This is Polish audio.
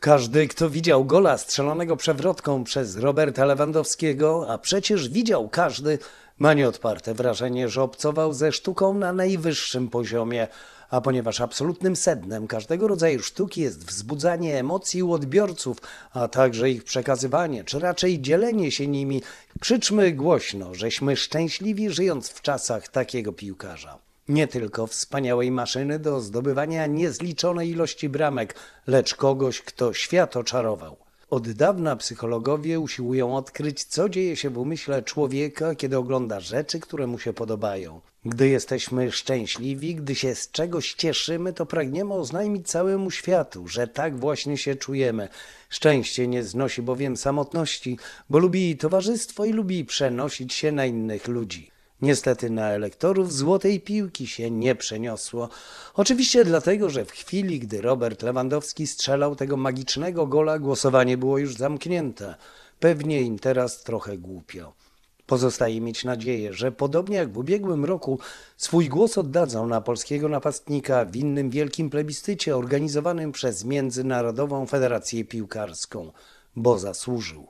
Każdy, kto widział gola strzelonego przewrotką przez Roberta Lewandowskiego, a przecież widział każdy, ma nieodparte wrażenie, że obcował ze sztuką na najwyższym poziomie. A ponieważ absolutnym sednem każdego rodzaju sztuki jest wzbudzanie emocji u odbiorców, a także ich przekazywanie, czy raczej dzielenie się nimi, krzyczmy głośno, żeśmy szczęśliwi żyjąc w czasach takiego piłkarza nie tylko wspaniałej maszyny do zdobywania niezliczonej ilości bramek, lecz kogoś, kto świat oczarował. Od dawna psychologowie usiłują odkryć, co dzieje się w umyśle człowieka, kiedy ogląda rzeczy, które mu się podobają. Gdy jesteśmy szczęśliwi, gdy się z czegoś cieszymy, to pragniemy oznajmić całemu światu, że tak właśnie się czujemy. Szczęście nie znosi bowiem samotności, bo lubi towarzystwo i lubi przenosić się na innych ludzi. Niestety na elektorów złotej piłki się nie przeniosło. Oczywiście dlatego, że w chwili, gdy Robert Lewandowski strzelał tego magicznego gola, głosowanie było już zamknięte. Pewnie im teraz trochę głupio. Pozostaje mieć nadzieję, że podobnie jak w ubiegłym roku swój głos oddadzą na polskiego napastnika w innym wielkim plebiscycie organizowanym przez Międzynarodową Federację Piłkarską, bo zasłużył.